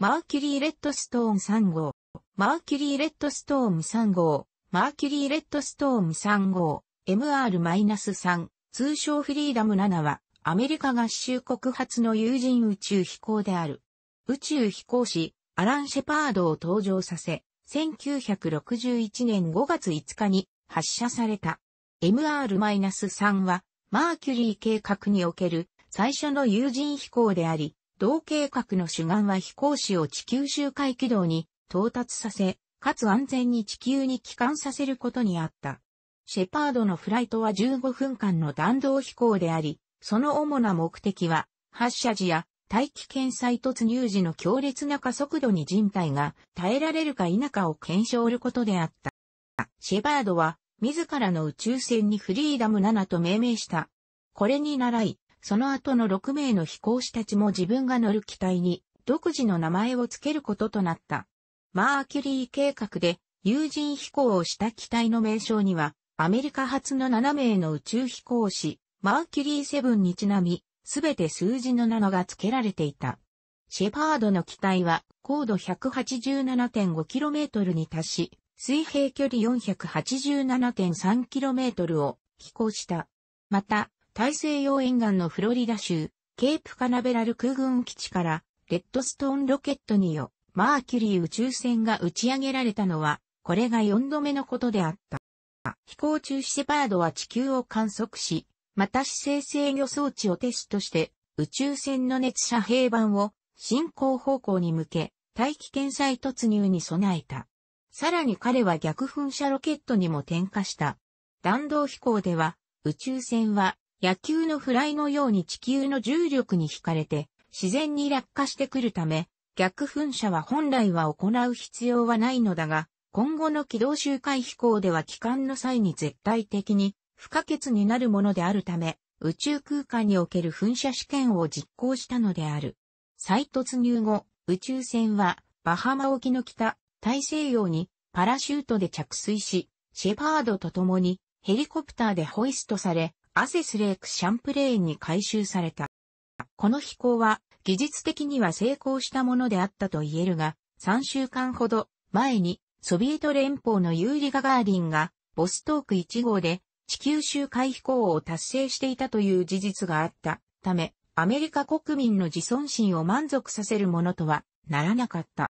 マーキュリー・レッドストーン3号、マーキュリー・レッドストーン3号、マーキュリー・レッドストーン3号、MR-3、通称フリーダム7は、アメリカ合衆国発の有人宇宙飛行である。宇宙飛行士、アラン・シェパードを登場させ、1961年5月5日に発射された。MR-3 は、マーキュリー計画における最初の有人飛行であり、同計画の主眼は飛行士を地球周回軌道に到達させ、かつ安全に地球に帰還させることにあった。シェパードのフライトは15分間の弾道飛行であり、その主な目的は、発射時や大気圏再突入時の強烈な加速度に人体が耐えられるか否かを検証することであった。シェパードは、自らの宇宙船にフリーダム7と命名した。これに習い、その後の6名の飛行士たちも自分が乗る機体に独自の名前を付けることとなった。マーキュリー計画で有人飛行をした機体の名称には、アメリカ初の7名の宇宙飛行士、マーキュリー7にちなみ、すべて数字の7が付けられていた。シェパードの機体は高度 187.5km に達し、水平距離 487.3km を飛行した。また、大西洋沿岸のフロリダ州、ケープカナベラル空軍基地から、レッドストーンロケットによ、マーキュリー宇宙船が打ち上げられたのは、これが4度目のことであった。飛行中シェパードは地球を観測し、また姿勢制御装置をテストして、宇宙船の熱射平板を進行方向に向け、大気圏再突入に備えた。さらに彼は逆噴射ロケットにも点火した。弾道飛行では、宇宙船は野球のフライのように地球の重力に惹かれて、自然に落下してくるため、逆噴射は本来は行う必要はないのだが、今後の軌道周回飛行では帰還の際に絶対的に不可欠になるものであるため、宇宙空間における噴射試験を実行したのである。再突入後、宇宙船はバハマ沖の北、大西洋にパラシュートで着水し、シェパードと共にヘリコプターでホイストされ、アセスレークシャンプレーンに回収された。この飛行は技術的には成功したものであったと言えるが、3週間ほど前にソビエト連邦のユーリ・ガガーリンがボストーク1号で地球周回飛行を達成していたという事実があったため、アメリカ国民の自尊心を満足させるものとはならなかった。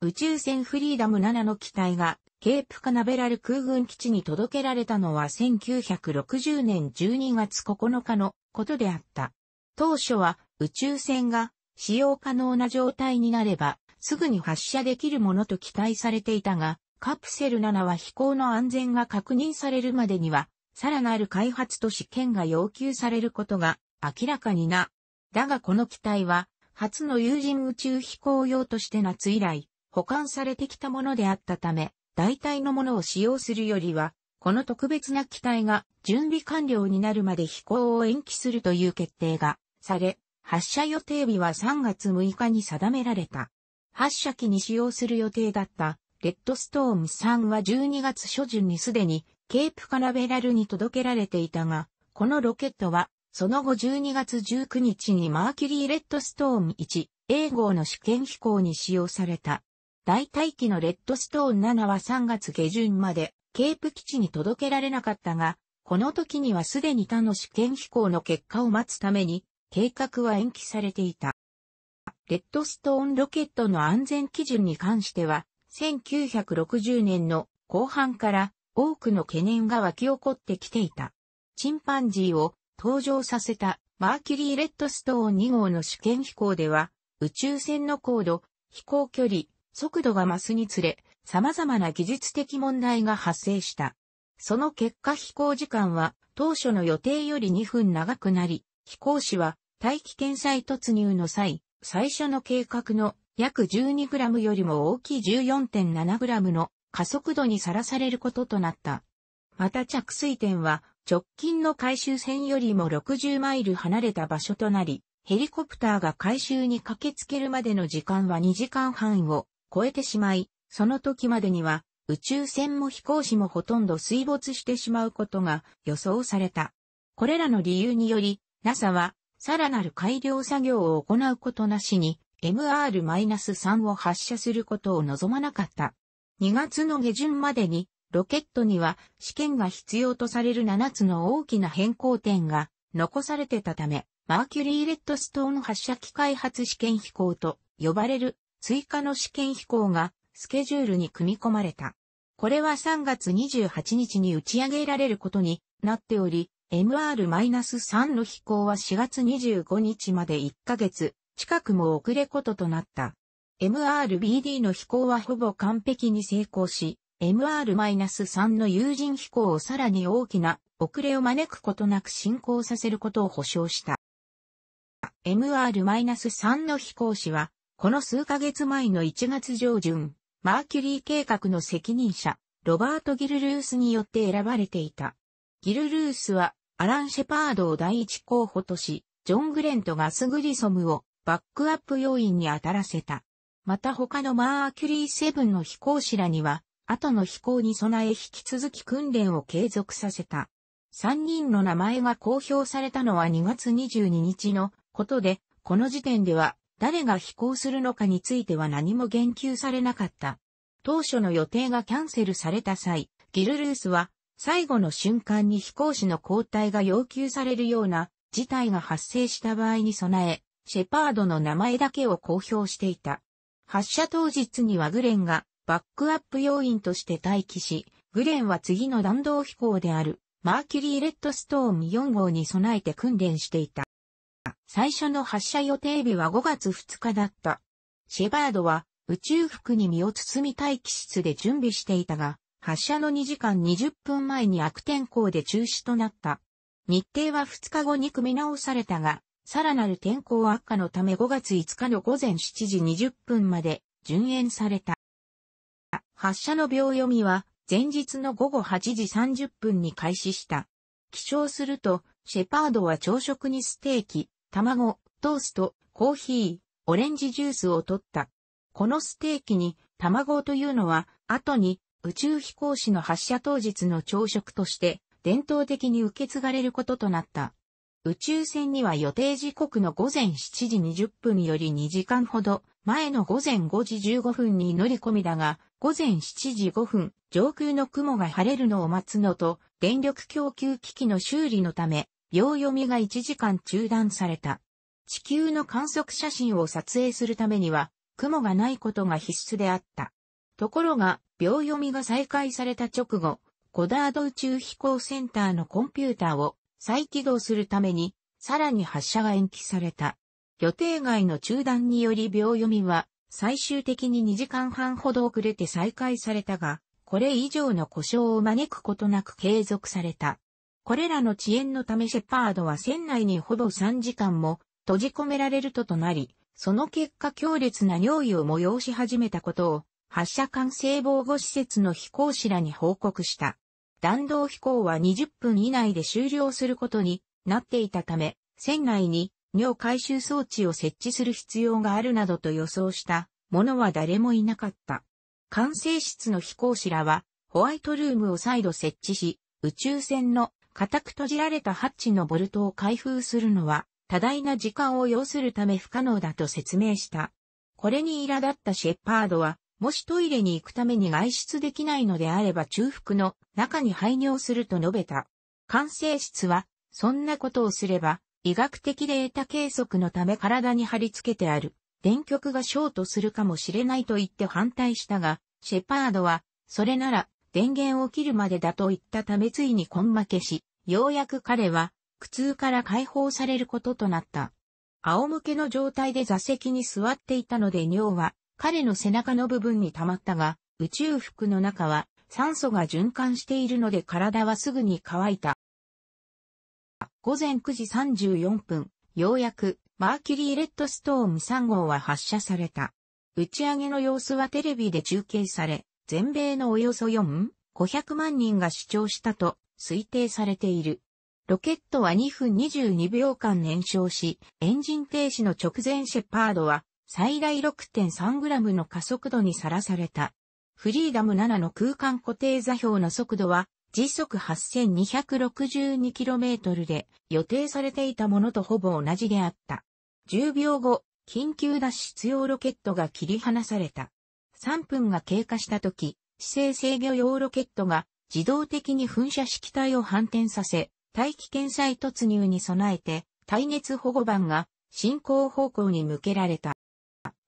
宇宙船フリーダム7の機体がケープカナベラル空軍基地に届けられたのは1960年12月9日のことであった。当初は宇宙船が使用可能な状態になればすぐに発射できるものと期待されていたが、カプセル7は飛行の安全が確認されるまでには、さらなる開発と試験が要求されることが明らかにな。だがこの機体は、初の有人宇宙飛行用として夏以来、保管されてきたものであったため、代替のものを使用するよりは、この特別な機体が準備完了になるまで飛行を延期するという決定がされ、発射予定日は3月6日に定められた。発射機に使用する予定だったレッドストーム3は12月初旬にすでにケープカラベラルに届けられていたが、このロケットはその後12月19日にマーキュリーレッドストーム1 A 号の試験飛行に使用された。大体機のレッドストーン7は3月下旬までケープ基地に届けられなかったが、この時にはすでに他の試験飛行の結果を待つために、計画は延期されていた。レッドストーンロケットの安全基準に関しては、1960年の後半から多くの懸念が湧き起こってきていた。チンパンジーを登場させたマーキュリー・レッドストーン2号の試験飛行では、宇宙船の高度、飛行距離、速度が増すにつれ、様々な技術的問題が発生した。その結果飛行時間は当初の予定より2分長くなり、飛行士は大気圏再突入の際、最初の計画の約 12g よりも大きい 14.7g の加速度にさらされることとなった。また着水点は直近の回収船よりも60マイル離れた場所となり、ヘリコプターが回収に駆けつけるまでの時間は2時間半を超えてしまい、その時までには宇宙船も飛行士もほとんど水没してしまうことが予想された。これらの理由により、NASA はさらなる改良作業を行うことなしに MR-3 を発射することを望まなかった。2月の下旬までにロケットには試験が必要とされる7つの大きな変更点が残されてたため、マーキュリーレッドストーン発射機開発試験飛行と呼ばれる追加の試験飛行がスケジュールに組み込まれた。これは3月28日に打ち上げられることになっており、MR-3 の飛行は4月25日まで1ヶ月近くも遅れこととなった。MRBD の飛行はほぼ完璧に成功し、MR-3 の有人飛行をさらに大きな遅れを招くことなく進行させることを保証した。MR-3 の飛行士はこの数ヶ月前の1月上旬、マーキュリー計画の責任者、ロバート・ギルルースによって選ばれていた。ギルルースは、アラン・シェパードを第一候補とし、ジョン・グレンとガス・グリソムをバックアップ要員に当たらせた。また他のマーキュリー7の飛行士らには、後の飛行に備え引き続き訓練を継続させた。3人の名前が公表されたのは2月22日のことで、この時点では誰が飛行するのかについては何も言及されなかった。当初の予定がキャンセルされた際、ギルルースは最後の瞬間に飛行士の交代が要求されるような事態が発生した場合に備え、シェパードの名前だけを公表していた。発射当日にはグレンがバックアップ要員として待機し、グレンは次の弾道飛行であるマーキュリー・レッドストーン4号に備えて訓練していた。最初の発射予定日は5月2日だった。シェバードは宇宙服に身を包み待機室で準備していたが、発射の2時間20分前に悪天候で中止となった。日程は2日後に組み直されたが、さらなる天候悪化のため5月5日の午前7時20分まで順延された。発射の秒読みは前日の午後8時30分に開始した。起床すると、シェパードは朝食にステーキ、卵、トースト、コーヒー、オレンジジュースを取った。このステーキに卵というのは後に宇宙飛行士の発射当日の朝食として伝統的に受け継がれることとなった。宇宙船には予定時刻の午前7時20分より2時間ほど前の午前5時15分に乗り込みだが、午前7時5分、上空の雲が晴れるのを待つのと、電力供給機器の修理のため、秒読みが1時間中断された。地球の観測写真を撮影するためには、雲がないことが必須であった。ところが、秒読みが再開された直後、コダード宇宙飛行センターのコンピューターを再起動するために、さらに発射が延期された。予定外の中断により秒読みは、最終的に2時間半ほど遅れて再開されたが、これ以上の故障を招くことなく継続された。これらの遅延のためシェパードは船内にほぼ3時間も閉じ込められるととなり、その結果強烈な尿意を催し始めたことを発射管制防護施設の飛行士らに報告した。弾道飛行は20分以内で終了することになっていたため、船内に尿回収装置を設置する必要があるなどと予想した者は誰もいなかった。管制室の飛行士らはホワイトルームを再度設置し、宇宙船の固く閉じられたハッチのボルトを開封するのは、多大な時間を要するため不可能だと説明した。これに苛立ったシェパードは、もしトイレに行くために外出できないのであれば中腹の中に排尿すると述べた。完成室は、そんなことをすれば、医学的データ計測のため体に貼り付けてある、電極がショートするかもしれないと言って反対したが、シェパードは、それなら電源を切るまでだと言ったためついに根負けし、ようやく彼は苦痛から解放されることとなった。仰向けの状態で座席に座っていたので尿は彼の背中の部分に溜まったが、宇宙服の中は酸素が循環しているので体はすぐに乾いた。午前9時34分、ようやくマーキュリーレッドストーム3号は発射された。打ち上げの様子はテレビで中継され、全米のおよそ4、500万人が主張したと推定されている。ロケットは2分22秒間燃焼し、エンジン停止の直前シェパードは最大 6.3g の加速度にさらされた。フリーダム7の空間固定座標の速度は時速 8262km で予定されていたものとほぼ同じであった。10秒後、緊急脱出用ロケットが切り離された。3分が経過した時、姿勢制御用ロケットが自動的に噴射式体を反転させ、大気圏再突入に備えて、耐熱保護板が進行方向に向けられた。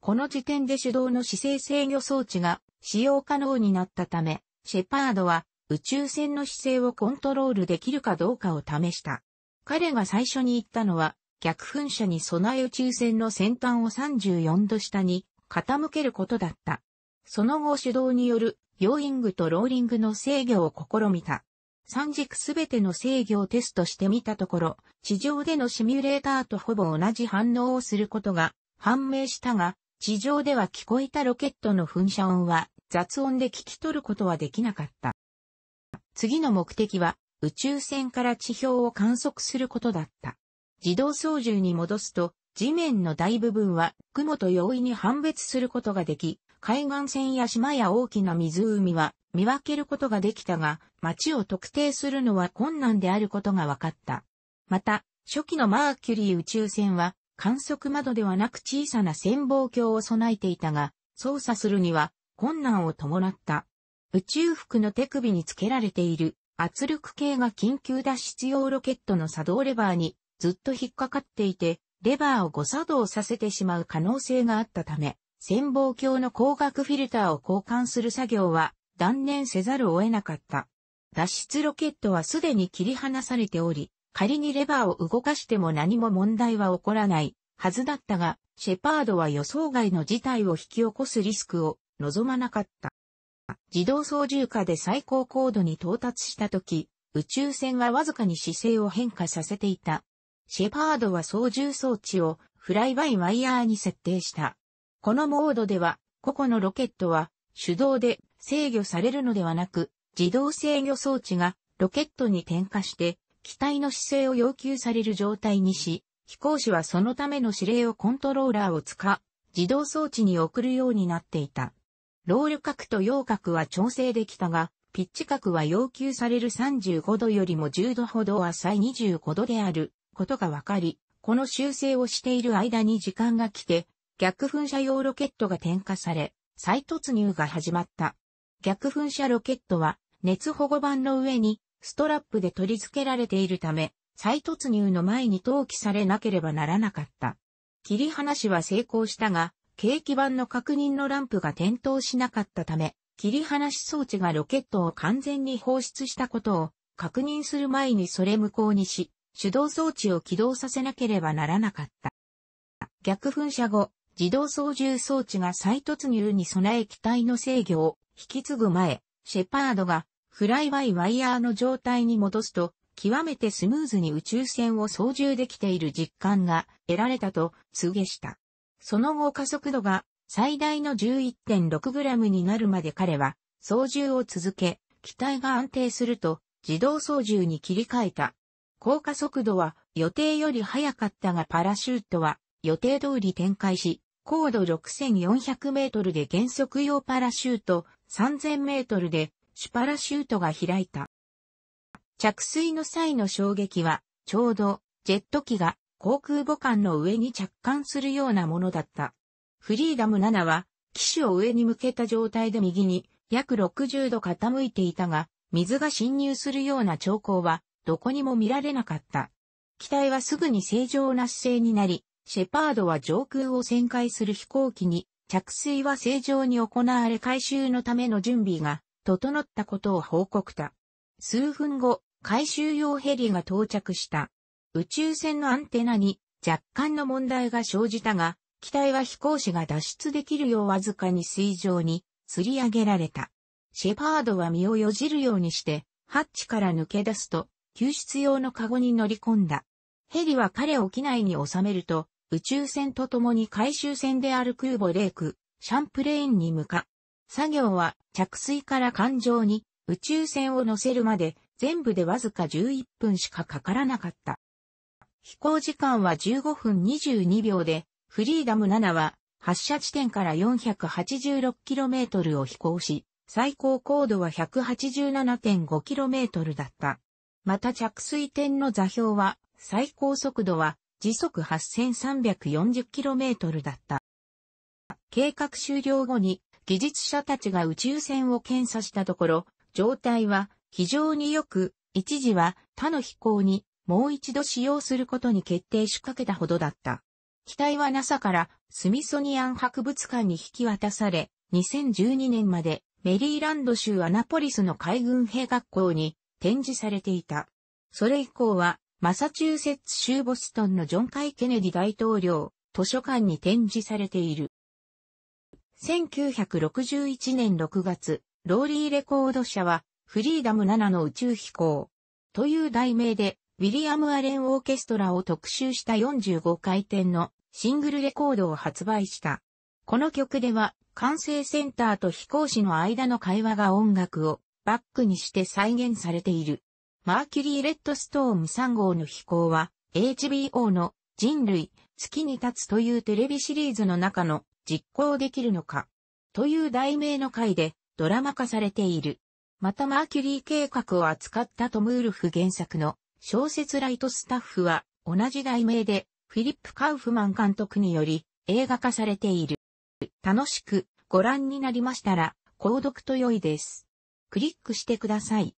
この時点で手動の姿勢制御装置が使用可能になったため、シェパードは宇宙船の姿勢をコントロールできるかどうかを試した。彼が最初に言ったのは、逆噴射に備え宇宙船の先端を34度下に傾けることだった。その後手動によるヨーイングとローリングの制御を試みた。三軸すべての制御をテストしてみたところ、地上でのシミュレーターとほぼ同じ反応をすることが判明したが、地上では聞こえたロケットの噴射音は雑音で聞き取ることはできなかった。次の目的は宇宙船から地表を観測することだった。自動操縦に戻すと、地面の大部分は雲と容易に判別することができ、海岸線や島や大きな湖は見分けることができたが、町を特定するのは困難であることが分かった。また、初期のマーキュリー宇宙船は観測窓ではなく小さな潜望鏡を備えていたが、操作するには困難を伴った。宇宙服の手首につけられている圧力計が緊急脱出用ロケットの作動レバーにずっと引っかかっていて、レバーを誤作動させてしまう可能性があったため、潜望鏡の光学フィルターを交換する作業は断念せざるを得なかった。脱出ロケットはすでに切り離されており、仮にレバーを動かしても何も問題は起こらないはずだったが、シェパードは予想外の事態を引き起こすリスクを望まなかった。自動操縦下で最高高度に到達した時、宇宙船がわずかに姿勢を変化させていた。シェパードは操縦装置をフライバイワイヤーに設定した。このモードでは、個々のロケットは手動で制御されるのではなく、自動制御装置がロケットに点火して機体の姿勢を要求される状態にし、飛行士はそのための指令をコントローラーを使、自動装置に送るようになっていた。ロール角と洋角は調整できたが、ピッチ角は要求される35度よりも10度ほど浅い25度であることがわかり、この修正をしている間に時間が来て、逆噴射用ロケットが点火され、再突入が始まった。逆噴射ロケットは熱保護板の上にストラップで取り付けられているため、再突入の前に投棄されなければならなかった。切り離しは成功したが、景気板の確認のランプが点灯しなかったため、切り離し装置がロケットを完全に放出したことを確認する前にそれ無効にし、手動装置を起動させなければならなかった。逆噴射後、自動操縦装置が再突入に備え機体の制御を引き継ぐ前、シェパードがフライバイワイヤーの状態に戻すと、極めてスムーズに宇宙船を操縦できている実感が得られたと告げした。その後加速度が最大の 11.6g になるまで彼は操縦を続け、機体が安定すると自動操縦に切り替えた。高加速度は予定より速かったがパラシュートは予定通り展開し、高度6400メートルで減速用パラシュート、3000メートルで主パラシュートが開いた。着水の際の衝撃は、ちょうどジェット機が航空母艦の上に着艦するようなものだった。フリーダム7は、機種を上に向けた状態で右に約60度傾いていたが、水が侵入するような兆候はどこにも見られなかった。機体はすぐに正常な姿勢になり、シェパードは上空を旋回する飛行機に、着水は正常に行われ回収のための準備が整ったことを報告た。数分後、回収用ヘリが到着した。宇宙船のアンテナに若干の問題が生じたが、機体は飛行士が脱出できるようわずかに水上に吊り上げられた。シェパードは身をよじるようにして、ハッチから抜け出すと、救出用のカゴに乗り込んだ。ヘリは彼を機内に収めると、宇宙船と共に回収船である空母レイク、シャンプレーンに向か。作業は着水から艦上に宇宙船を乗せるまで全部でわずか11分しかかからなかった。飛行時間は15分22秒で、フリーダム7は発射地点から 486km を飛行し、最高高度は 187.5km だった。また着水点の座標は、最高速度は時速 8340km だった。計画終了後に技術者たちが宇宙船を検査したところ、状態は非常に良く、一時は他の飛行にもう一度使用することに決定しかけたほどだった。機体は NASA からスミソニアン博物館に引き渡され、2012年までメリーランド州アナポリスの海軍兵学校に展示されていた。それ以降はマサチューセッツ州ボストンのジョン・カイ・ケネディ大統領図書館に展示されている。1961年6月、ローリーレコード社は、フリーダム7の宇宙飛行という題名で、ウィリアム・アレン・オーケストラを特集した45回転のシングルレコードを発売した。この曲では、管制センターと飛行士の間の会話が音楽をバックにして再現されている。マーキュリー・レッドストーム3号の飛行は、HBO の人類、月に立つというテレビシリーズの中の実行できるのか、という題名の回でドラマ化されている。またマーキュリー計画を扱ったトムウルフ原作の小説ライトスタッフは同じ題名でフィリップ・カウフマン監督により映画化されている。楽しくご覧になりましたら、購読と良いです。クリックしてください。